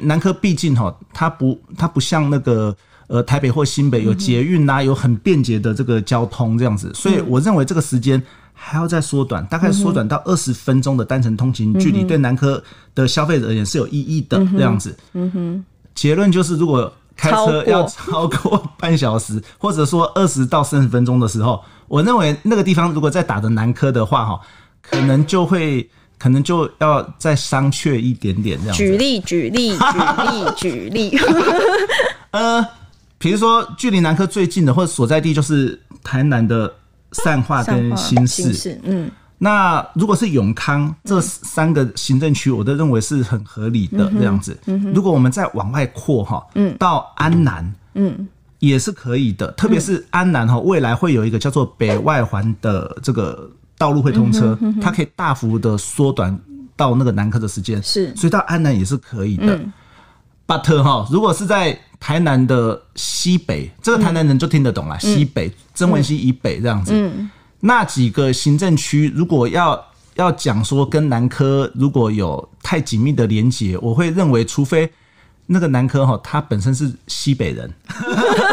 南科毕竟哈，它不它不像那个呃台北或新北有捷运啦，有很便捷的这个交通这样子，所以我认为这个时间还要再缩短，大概缩短到二十分钟的单程通勤距离，对南科的消费者而言是有意义的这样子。嗯哼，结论就是，如果开车要超过半小时，或者说二十到三十分钟的时候，我认为那个地方如果再打的南科的话哈，可能就会。可能就要再商榷一点点这样举例，举例，举例，举例。呃，比如说距离南科最近的或者所在地就是台南的善化跟新市，嗯。那如果是永康这三个行政区，我都认为是很合理的这样子。如果我们再往外扩哈，嗯，到安南，嗯，也是可以的。特别是安南哈，未来会有一个叫做北外环的这个。道路会通车，它可以大幅的缩短到那个南科的时间，是，所以到安南也是可以的。巴特哈，如果是在台南的西北，这个台南人就听得懂了。西北曾文溪以北这样子，那几个行政区如果要要讲说跟南科如果有太紧密的连接，我会认为，除非那个南科哈，他本身是西北人，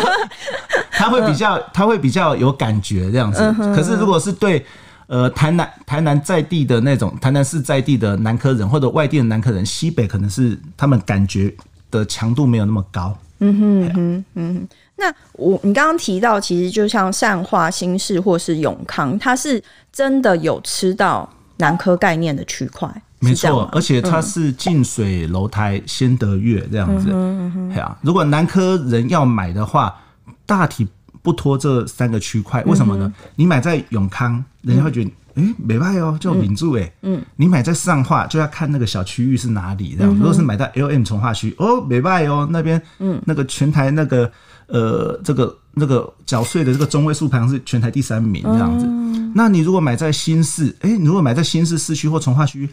他会比较他会比较有感觉这样子。可是如果是对。呃，台南台南在地的那种，台南市在地的南科人或者外地的南科人，西北可能是他们感觉的强度没有那么高。嗯哼哼嗯哼。那我你刚刚提到，其实就像善化、新市或是永康，它是真的有吃到南科概念的区块。没错，而且它是近水楼台先得月这样子。哼啊，如果南科人要买的话，大体。不拖这三个区块，为什么呢？你买在永康，人家会觉得，哎，美败哦，叫闽筑哎。嗯。你买在上化，就要看那个小区域是哪里这样。如果是买在 L M 从化区，哦，美败哦，那边，嗯，那个全台那个呃，这个那个缴税的这个中位数排行是全台第三名这样子。那你如果买在新市，哎，如果买在新市市区或从化区，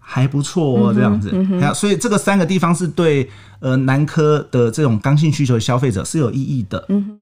还不错哦这样子。所以这个三个地方是对呃南科的这种刚性需求的消费者是有意义的。嗯